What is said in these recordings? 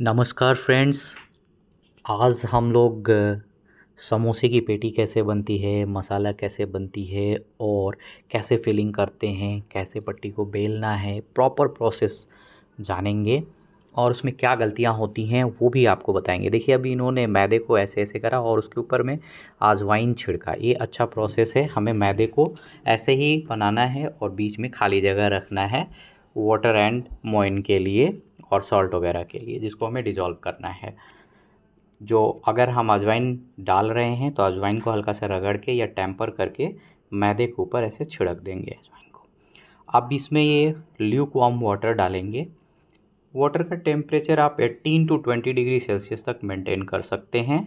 नमस्कार फ्रेंड्स आज हम लोग समोसे की पेटी कैसे बनती है मसाला कैसे बनती है और कैसे फिलिंग करते हैं कैसे पट्टी को बेलना है प्रॉपर प्रोसेस जानेंगे और उसमें क्या गलतियां होती हैं वो भी आपको बताएंगे देखिए अभी इन्होंने मैदे को ऐसे ऐसे करा और उसके ऊपर में आजवाइन छिड़का ये अच्छा प्रोसेस है हमें मैदे को ऐसे ही बनाना है और बीच में खाली जगह रखना है वाटर एंड मोइन के लिए और सॉल्ट वगैरह के लिए जिसको हमें डिज़ोल्व करना है जो अगर हम अजवाइन डाल रहे हैं तो अजवाइन को हल्का सा रगड़ के या टैम्पर करके मैदे के ऊपर ऐसे छिड़क देंगे अजवाइन को अब इसमें ये ल्यूक वार्म वाटर डालेंगे वाटर का टेम्परेचर आप 18 टू 20 डिग्री सेल्सियस तक मेंटेन कर सकते हैं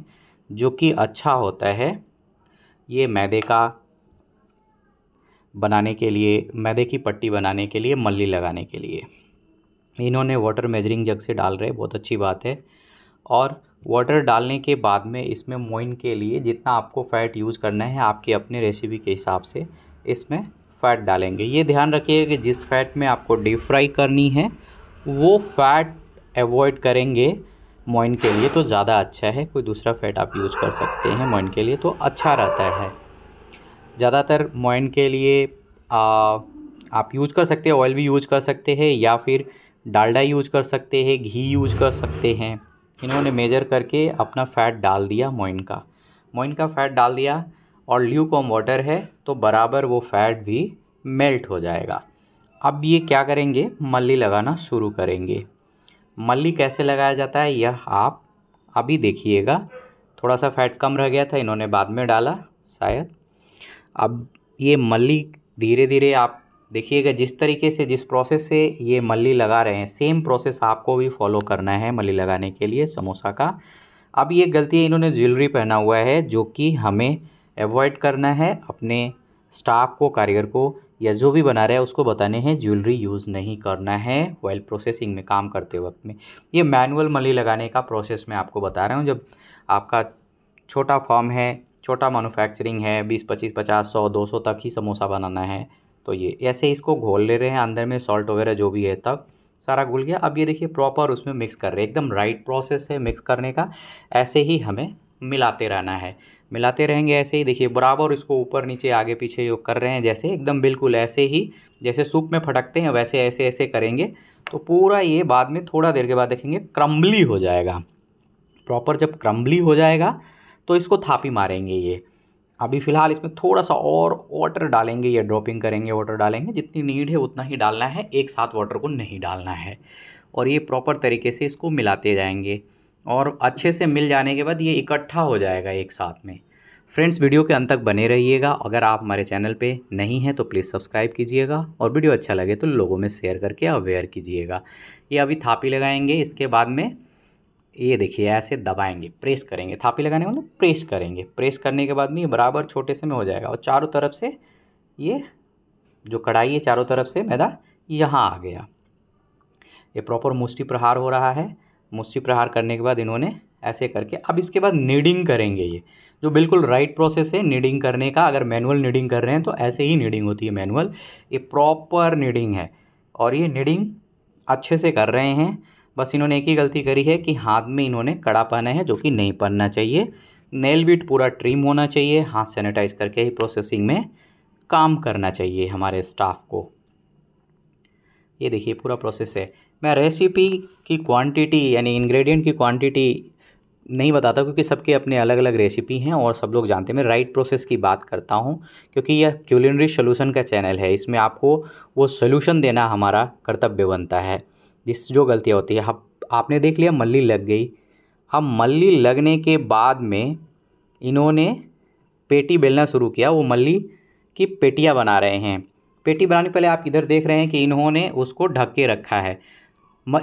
जो कि अच्छा होता है ये मैदे का बनाने के लिए मैदे की पट्टी बनाने के लिए मल्ली लगाने के लिए इन्होंने वाटर मेजरिंग जग से डाल रहे बहुत अच्छी बात है और वाटर डालने के बाद में इसमें मोइन के लिए जितना आपको फ़ैट यूज़ करना है आपके अपने रेसिपी के हिसाब से इसमें फ़ैट डालेंगे ये ध्यान रखिएगा कि जिस फैट में आपको डीप फ्राई करनी है वो फैट एवॉइड करेंगे मोइन के लिए तो ज़्यादा अच्छा है कोई दूसरा फैट आप यूज कर सकते हैं मोइन के लिए तो अच्छा रहता है ज़्यादातर मोइन के लिए आ, आप यूज कर सकते हैं ऑयल भी यूज कर सकते हैं या फिर डालडा यूज कर सकते हैं घी यूज कर सकते हैं इन्होंने मेजर करके अपना फ़ैट डाल दिया मोइन का मोइन का फ़ैट डाल दिया और कॉम वाटर है तो बराबर वो फ़ैट भी मेल्ट हो जाएगा अब ये क्या करेंगे मल्ली लगाना शुरू करेंगे मल्ली कैसे लगाया जाता है यह आप अभी देखिएगा थोड़ा सा फैट कम रह गया था इन्होंने बाद में डाला शायद अब ये मल्ली धीरे धीरे आप देखिएगा जिस तरीके से जिस प्रोसेस से ये मल्ली लगा रहे हैं सेम प्रोसेस आपको भी फॉलो करना है मल्ली लगाने के लिए समोसा का अब ये गलती है इन्होंने ज्वेलरी पहना हुआ है जो कि हमें अवॉइड करना है अपने स्टाफ को कारीगर को या जो भी बना रहा है उसको बताने हैं ज्वेलरी यूज़ नहीं करना है ऑयल प्रोसेसिंग में काम करते वक्त में ये मैनुअल मली लगाने का प्रोसेस मैं आपको बता रहा हूँ जब आपका छोटा फॉर्म है छोटा मैनुफैक्चरिंग है बीस पच्चीस पचास सौ दो सौ तक ही समोसा बनाना है तो ये ऐसे इसको घोल ले रहे हैं अंदर में सॉल्ट वगैरह जो भी है तब सारा घुल गया अब ये देखिए प्रॉपर उसमें मिक्स कर रहे हैं एकदम राइट प्रोसेस है मिक्स करने का ऐसे ही हमें मिलाते रहना है मिलाते रहेंगे ऐसे ही देखिए बराबर इसको ऊपर नीचे आगे पीछे योग कर रहे हैं जैसे एकदम बिल्कुल ऐसे ही जैसे सूप में फटकते हैं वैसे ऐसे ऐसे करेंगे तो पूरा ये बाद में थोड़ा देर के बाद देखेंगे क्रम्बली हो जाएगा प्रॉपर जब क्रम्बली हो जाएगा तो इसको थापी मारेंगे ये अभी फ़िलहाल इसमें थोड़ा सा और वाटर डालेंगे या ड्रॉपिंग करेंगे वाटर डालेंगे जितनी नीड है उतना ही डालना है एक साथ वाटर को नहीं डालना है और ये प्रॉपर तरीके से इसको मिलाते जाएंगे और अच्छे से मिल जाने के बाद ये इकट्ठा हो जाएगा एक साथ में फ्रेंड्स वीडियो के अंत तक बने रहिएगा अगर आप हमारे चैनल पे नहीं हैं तो प्लीज़ सब्सक्राइब कीजिएगा और वीडियो अच्छा लगे तो लोगों में शेयर करके अवेयर कीजिएगा ये अभी थापी लगाएंगे इसके बाद में ये देखिए ऐसे दबाएंगे प्रेस करेंगे थापी लगाने का मतलब प्रेस करेंगे प्रेस करने के बाद में ये बराबर छोटे से में हो जाएगा और चारों तरफ से ये जो कढ़ाई है चारों तरफ से मैदा यहाँ आ गया ये प्रॉपर मुष्टि प्रहार हो रहा है मुष्टि प्रहार करने के बाद इन्होंने ऐसे करके अब इसके बाद नीडिंग करेंगे ये जो बिल्कुल राइट प्रोसेस है नीडिंग करने का अगर मैनुअल नीडिंग कर रहे हैं तो ऐसे ही नीडिंग होती है मैनुअल ये प्रॉपर नीडिंग है और ये नीडिंग अच्छे से कर रहे हैं बस इन्होंने एक ही गलती करी है कि हाथ में इन्होंने कड़ा पहना है जो कि नहीं पहनना चाहिए नेल बिट पूरा ट्रिम होना चाहिए हाथ सैनिटाइज करके ही प्रोसेसिंग में काम करना चाहिए हमारे स्टाफ को ये देखिए पूरा प्रोसेस है मैं रेसिपी की क्वांटिटी यानी इंग्रेडिएंट की क्वांटिटी नहीं बताता क्योंकि सबके अपने अलग अलग रेसिपी हैं और सब लोग जानते हैं मैं राइट प्रोसेस की बात करता हूँ क्योंकि यह क्यूलिनरी सोल्यूशन का चैनल है इसमें आपको वो सोल्यूशन देना हमारा कर्तव्य बनता है जिस जो गलतियाँ होती है आप आपने देख लिया मल्ली लग गई अब मल्ली लगने के बाद में इन्होंने पेटी बेलना शुरू किया वो मल्ली की पेटियाँ बना रहे हैं पेटी बनाने पहले आप इधर देख रहे हैं कि इन्होंने उसको ढक के रखा है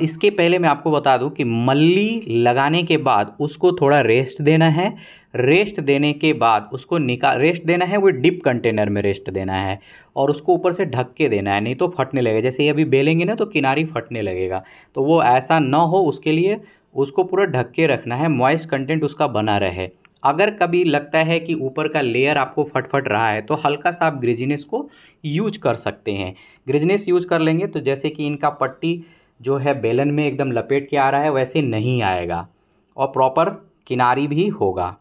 इसके पहले मैं आपको बता दूं कि मल्ली लगाने के बाद उसको थोड़ा रेस्ट देना है रेस्ट देने के बाद उसको निकाल रेस्ट देना है वो डिप कंटेनर में रेस्ट देना है और उसको ऊपर से ढक के देना है नहीं तो फटने लगेगा जैसे ये अभी बेलेंगे ना तो किनारी फटने लगेगा तो वो ऐसा ना हो उसके लिए उसको पूरा ढक के रखना है मॉइस्ट कंटेंट उसका बना रहे अगर कभी लगता है कि ऊपर का लेयर आपको फटफट रहा है तो हल्का सा आप ग्रिजनेस को यूज कर सकते हैं ग्रिजनेस यूज कर लेंगे तो जैसे कि इनका पट्टी जो है बेलन में एकदम लपेट के आ रहा है वैसे नहीं आएगा और प्रॉपर किनारी भी होगा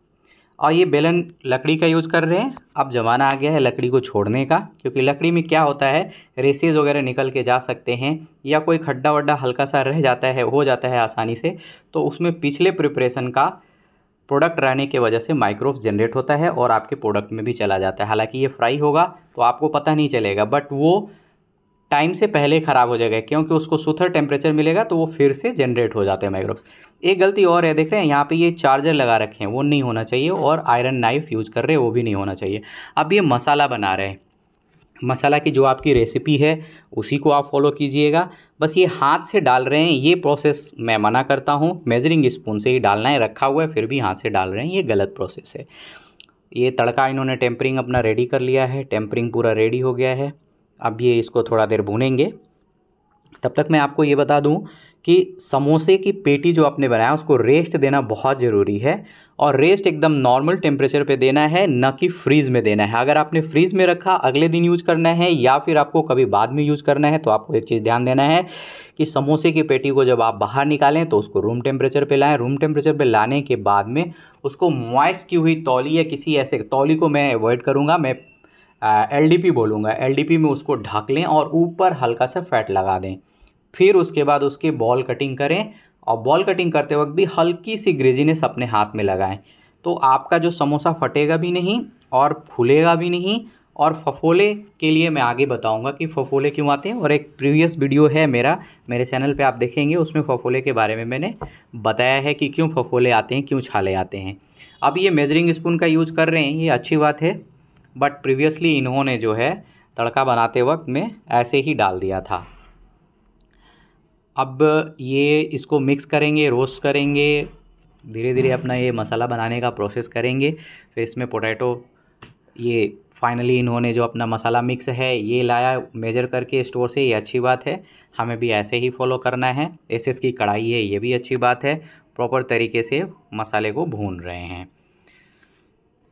और ये बेलन लकड़ी का यूज़ कर रहे हैं अब ज़माना आ गया है लकड़ी को छोड़ने का क्योंकि लकड़ी में क्या होता है रेसेज़ वगैरह निकल के जा सकते हैं या कोई खड्डा वड्डा हल्का सा रह जाता है हो जाता है आसानी से तो उसमें पिछले प्रिपरेशन का प्रोडक्ट रहने की वजह से माइक्रोव जनरेट होता है और आपके प्रोडक्ट में भी चला जाता है हालांकि ये फ्राई होगा तो आपको पता नहीं चलेगा बट वो टाइम से पहले ख़राब हो जाएगा क्योंकि उसको सुथर टेम्परेचर मिलेगा तो वो फिर से जनरेट हो जाते हैं माइक्रोब्स एक गलती और है देख रहे हैं यहाँ पे ये चार्जर लगा रखे हैं वो नहीं होना चाहिए और आयरन नाइफ यूज़ कर रहे हैं वो भी नहीं होना चाहिए अब ये मसाला बना रहे हैं मसाला की जो आपकी रेसिपी है उसी को आप फॉलो कीजिएगा बस ये हाथ से डाल रहे हैं ये प्रोसेस मैं मना करता हूँ मेजरिंग स्पून से ही डालना है रखा हुआ है फिर भी हाथ से डाल रहे हैं ये गलत प्रोसेस है ये तड़का इन्होंने टेम्परिंग अपना रेडी कर लिया है टेम्परिंग पूरा रेडी हो गया है अब ये इसको थोड़ा देर भूनेंगे तब तक मैं आपको ये बता दूं कि समोसे की पेटी जो आपने बनाया उसको रेस्ट देना बहुत ज़रूरी है और रेस्ट एकदम नॉर्मल टेम्परेचर पे देना है न कि फ्रीज़ में देना है अगर आपने फ्रीज़ में रखा अगले दिन यूज़ करना है या फिर आपको कभी बाद में यूज़ करना है तो आपको एक चीज़ ध्यान देना है कि समोसे की पेटी को जब आप बाहर निकालें तो उसको रूम टेम्परेचर पर लाएँ रूम टेम्परेचर पर लाने के बाद में उसको मॉइस की हुई तौली या किसी ऐसे तौली को मैं अवॉइड करूँगा मैं एल बोलूँगा एल में उसको ढक लें और ऊपर हल्का सा फैट लगा दें फिर उसके बाद उसके बॉल कटिंग करें और बॉल कटिंग करते वक्त भी हल्की सी ग्रेजीनेस अपने हाथ में लगाएं तो आपका जो समोसा फटेगा भी नहीं और फूलेगा भी नहीं और फफोले के लिए मैं आगे बताऊंगा कि फफोले क्यों आते हैं और एक प्रीवियस वीडियो है मेरा मेरे चैनल पे आप देखेंगे उसमें फफोले के बारे में मैंने बताया है कि क्यों फफोले आते हैं क्यों छाले आते हैं अब ये मेजरिंग स्पून का यूज़ कर रहे हैं ये अच्छी बात है बट प्रीवियसली इन्होंने जो है तड़का बनाते वक्त में ऐसे ही डाल दिया था अब ये इसको मिक्स करेंगे रोस्ट करेंगे धीरे धीरे अपना ये मसाला बनाने का प्रोसेस करेंगे फिर इसमें पोटैटो ये फाइनली इन्होंने जो अपना मसाला मिक्स है ये लाया मेजर करके स्टोर से ये अच्छी बात है हमें भी ऐसे ही फॉलो करना है ऐसे की कढ़ाई है ये भी अच्छी बात है प्रॉपर तरीके से मसाले को भून रहे हैं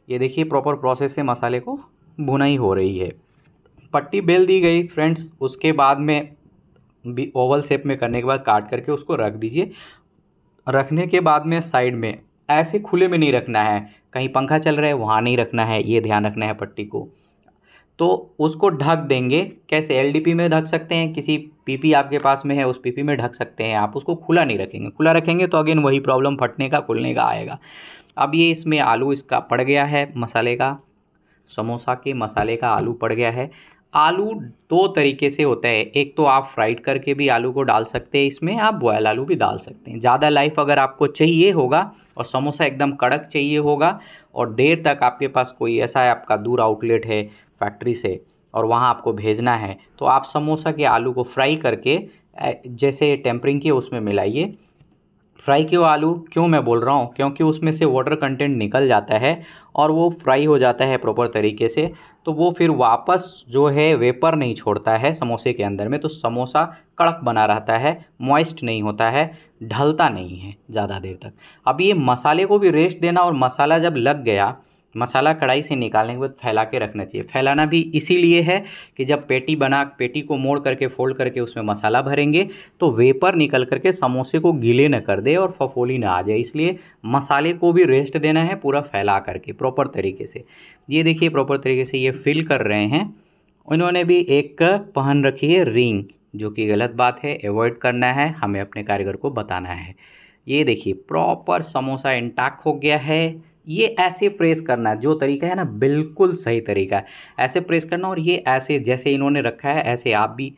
ये देखिए प्रॉपर प्रोसेस से मसाले को भुनाई हो रही है पट्टी बेल दी गई फ्रेंड्स उसके बाद में भी ओवल शेप में करने के बाद काट करके उसको रख दीजिए रखने के बाद में साइड में ऐसे खुले में नहीं रखना है कहीं पंखा चल रहा है वहाँ नहीं रखना है ये ध्यान रखना है पट्टी को तो उसको ढक देंगे कैसे एलडीपी में ढक सकते हैं किसी पीपी आपके पास में है उस पीपी में ढक सकते हैं आप उसको खुला नहीं रखेंगे खुला रखेंगे तो अगेन वही प्रॉब्लम फटने का खुलने का आएगा अब ये इसमें आलू इसका पड़ गया है मसाले का समोसा के मसाले का आलू पड़ गया है आलू दो तरीके से होता है एक तो आप फ्राइड करके भी आलू को डाल सकते हैं इसमें आप बॉयल आलू भी डाल सकते हैं ज़्यादा लाइफ अगर आपको चाहिए होगा और समोसा एकदम कड़क चाहिए होगा और देर तक आपके पास कोई ऐसा है आपका दूर आउटलेट है फैक्ट्री से और वहाँ आपको भेजना है तो आप समोसा के आलू को फ्राई करके जैसे टेम्परिंग की उसमें मिलाइए फ्राई के आलू क्यों मैं बोल रहा हूँ क्योंकि उसमें से वाटर कंटेंट निकल जाता है और वो फ्राई हो जाता है प्रॉपर तरीके से तो वो फिर वापस जो है वेपर नहीं छोड़ता है समोसे के अंदर में तो समोसा कड़क बना रहता है मॉइस्ट नहीं होता है ढलता नहीं है ज़्यादा देर तक अब ये मसाले को भी रेस्ट देना और मसाला जब लग गया मसाला कढ़ाई से निकालने के बाद फैला के रखना चाहिए फैलाना भी इसीलिए है कि जब पेटी बना पेटी को मोड़ करके फोल्ड करके उसमें मसाला भरेंगे तो वेपर निकल करके समोसे को गीले न कर दे और फफोली ना आ जाए इसलिए मसाले को भी रेस्ट देना है पूरा फैला करके प्रॉपर तरीके से ये देखिए प्रॉपर तरीके से ये फिल कर रहे हैं उन्होंने भी एक पहन रखी है रिंग जो कि गलत बात है एवॉइड करना है हमें अपने कारीगर को बताना है ये देखिए प्रॉपर समोसा इंटाक हो गया है ये ऐसे प्रेस करना है जो तरीका है ना बिल्कुल सही तरीका है ऐसे प्रेस करना और ये ऐसे जैसे इन्होंने रखा है ऐसे आप भी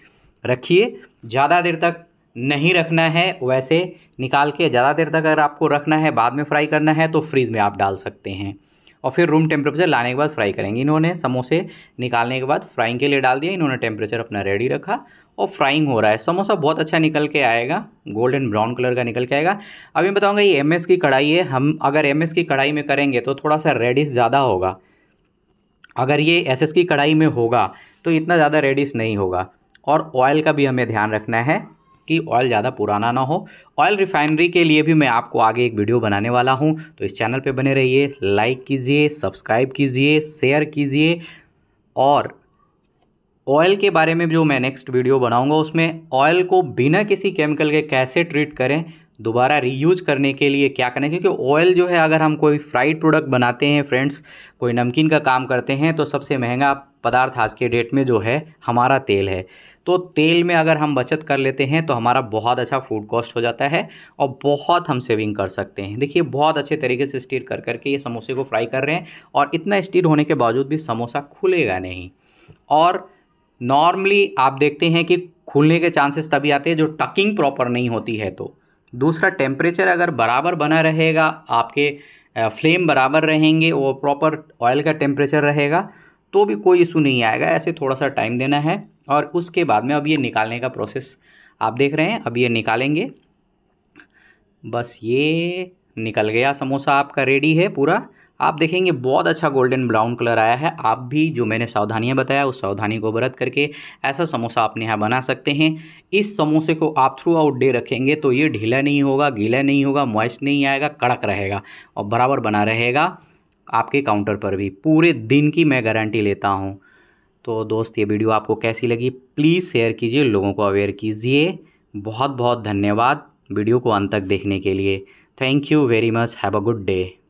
रखिए ज़्यादा देर तक नहीं रखना है वैसे निकाल के ज़्यादा देर तक अगर आपको रखना है बाद में फ्राई करना है तो फ्रीज़ में आप डाल सकते हैं और फिर रूम टेम्परेचर लाने के बाद फ्राई करेंगे इन्होंने समोसे निकालने के बाद फ्राइंग के लिए डाल दिया इन्होंने टेम्परेचर अपना रेडी रखा और फ्राइंग हो रहा है समोसा बहुत अच्छा निकल के आएगा गोल्डन ब्राउन कलर का निकल के आएगा अभी मैं बताऊँगा ये एम की कढ़ाई है हम अगर एम की कढ़ाई में करेंगे तो थोड़ा सा रेडिश ज़्यादा होगा अगर ये एस की कढ़ाई में होगा तो इतना ज़्यादा रेडिश नहीं होगा और ऑयल का भी हमें ध्यान रखना है कि ऑयल ज़्यादा पुराना ना हो ऑयल रिफाइनरी के लिए भी मैं आपको आगे एक वीडियो बनाने वाला हूँ तो इस चैनल पर बने रहिए लाइक कीजिए सब्सक्राइब कीजिए शेयर कीजिए और ऑयल के बारे में जो मैं नेक्स्ट वीडियो बनाऊंगा उसमें ऑयल को बिना किसी केमिकल के कैसे ट्रीट करें दोबारा रीयूज करने के लिए क्या करें क्योंकि ऑयल जो है अगर हम कोई फ्राइड प्रोडक्ट बनाते हैं फ्रेंड्स कोई नमकीन का काम करते हैं तो सबसे महंगा पदार्थ आज के डेट में जो है हमारा तेल है तो तेल में अगर हम बचत कर लेते हैं तो हमारा बहुत अच्छा फूड कॉस्ट हो जाता है और बहुत हम सेविंग कर सकते हैं देखिए बहुत अच्छे तरीके से स्टीर कर करके ये समोसे को फ्राई कर रहे हैं और इतना स्टीर होने के बावजूद भी समोसा खुलेगा नहीं और नॉर्मली आप देखते हैं कि खुलने के चांसेस तभी आते हैं जो टकिंग प्रॉपर नहीं होती है तो दूसरा टेम्परेचर अगर बराबर बना रहेगा आपके फ्लेम बराबर रहेंगे और प्रॉपर ऑयल का टेम्परेचर रहेगा तो भी कोई इशू नहीं आएगा ऐसे थोड़ा सा टाइम देना है और उसके बाद में अब ये निकालने का प्रोसेस आप देख रहे हैं अब ये निकालेंगे बस ये निकल गया समोसा आपका रेडी है पूरा आप देखेंगे बहुत अच्छा गोल्डन ब्राउन कलर आया है आप भी जो मैंने सावधानियाँ बताया उस सावधानी को बरत करके ऐसा समोसा अपने यहाँ बना सकते हैं इस समोसे को आप थ्रू आउट डे रखेंगे तो ये ढीला नहीं होगा गीला नहीं होगा मॉइस्ट नहीं आएगा कड़क रहेगा और बराबर बना रहेगा आपके काउंटर पर भी पूरे दिन की मैं गारंटी लेता हूँ तो दोस्त ये वीडियो आपको कैसी लगी प्लीज़ शेयर कीजिए लोगों को अवेयर कीजिए बहुत बहुत धन्यवाद वीडियो को अंत तक देखने के लिए thank you very much have a good day